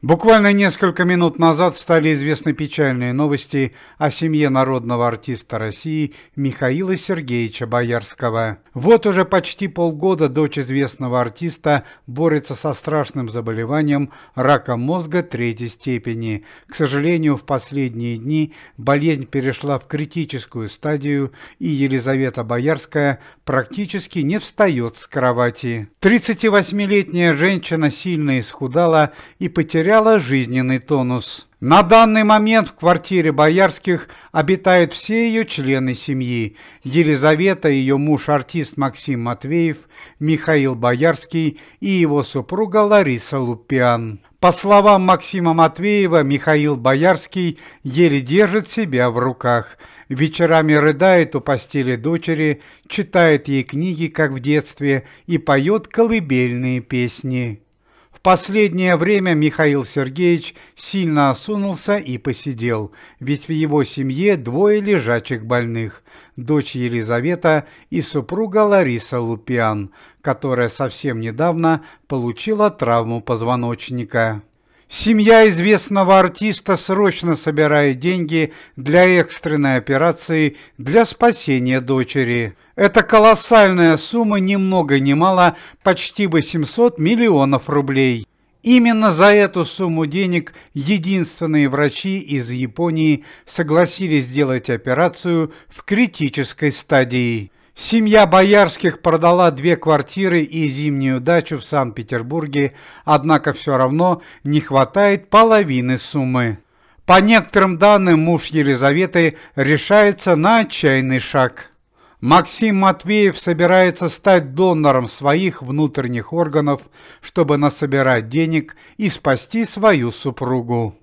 Буквально несколько минут назад стали известны печальные новости о семье народного артиста России Михаила Сергеевича Боярского. Вот уже почти полгода дочь известного артиста борется со страшным заболеванием раком мозга третьей степени. К сожалению, в последние дни болезнь перешла в критическую стадию, и Елизавета Боярская практически не встает с кровати. 38-летняя женщина сильно исхудала и потеряла потеряла жизненный тонус. На данный момент в квартире Боярских обитают все ее члены семьи. Елизавета, ее муж-артист Максим Матвеев, Михаил Боярский и его супруга Лариса Лупиан. По словам Максима Матвеева, Михаил Боярский еле держит себя в руках. Вечерами рыдает у постели дочери, читает ей книги, как в детстве, и поет колыбельные песни. В последнее время Михаил Сергеевич сильно осунулся и посидел, ведь в его семье двое лежачих больных – дочь Елизавета и супруга Лариса Лупиан, которая совсем недавно получила травму позвоночника. Семья известного артиста срочно собирает деньги для экстренной операции для спасения дочери. Это колоссальная сумма ни много ни мало, почти 800 миллионов рублей. Именно за эту сумму денег единственные врачи из Японии согласились сделать операцию в критической стадии. Семья Боярских продала две квартиры и зимнюю дачу в Санкт-Петербурге, однако все равно не хватает половины суммы. По некоторым данным, муж Елизаветы решается на отчаянный шаг. Максим Матвеев собирается стать донором своих внутренних органов, чтобы насобирать денег и спасти свою супругу.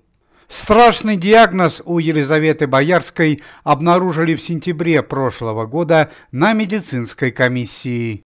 Страшный диагноз у Елизаветы Боярской обнаружили в сентябре прошлого года на медицинской комиссии.